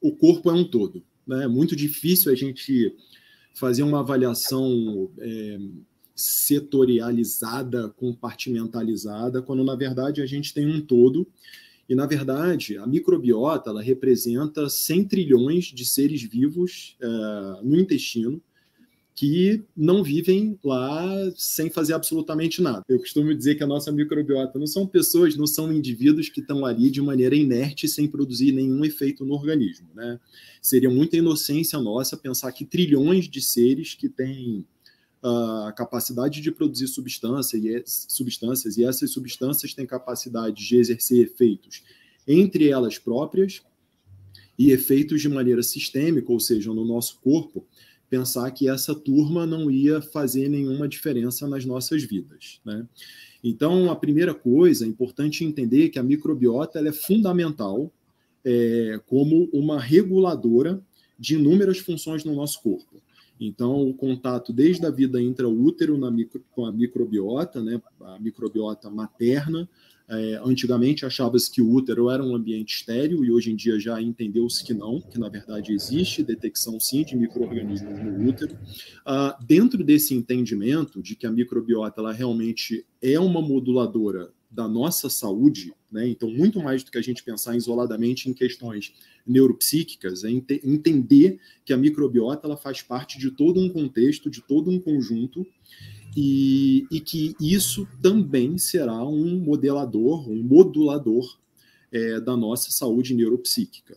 o corpo é um todo. Né? É muito difícil a gente fazer uma avaliação é, setorializada, compartimentalizada, quando na verdade a gente tem um todo. E na verdade, a microbiota ela representa 100 trilhões de seres vivos é, no intestino que não vivem lá sem fazer absolutamente nada. Eu costumo dizer que a nossa microbiota não são pessoas, não são indivíduos que estão ali de maneira inerte, sem produzir nenhum efeito no organismo. Né? Seria muita inocência nossa pensar que trilhões de seres que têm a ah, capacidade de produzir substância e, é, substâncias, e essas substâncias têm capacidade de exercer efeitos entre elas próprias e efeitos de maneira sistêmica, ou seja, no nosso corpo, pensar que essa turma não ia fazer nenhuma diferença nas nossas vidas. Né? Então, a primeira coisa, é importante entender que a microbiota é fundamental é, como uma reguladora de inúmeras funções no nosso corpo. Então, o contato desde a vida intraútero na micro, com a microbiota, né, a microbiota materna, é, antigamente achava-se que o útero era um ambiente estéreo e hoje em dia já entendeu-se que não, que na verdade existe detecção sim de micro-organismos no útero. Ah, dentro desse entendimento de que a microbiota ela realmente é uma moduladora da nossa saúde, né? então muito mais do que a gente pensar isoladamente em questões neuropsíquicas, é entender que a microbiota ela faz parte de todo um contexto, de todo um conjunto e, e que isso também será um modelador, um modulador é, da nossa saúde neuropsíquica.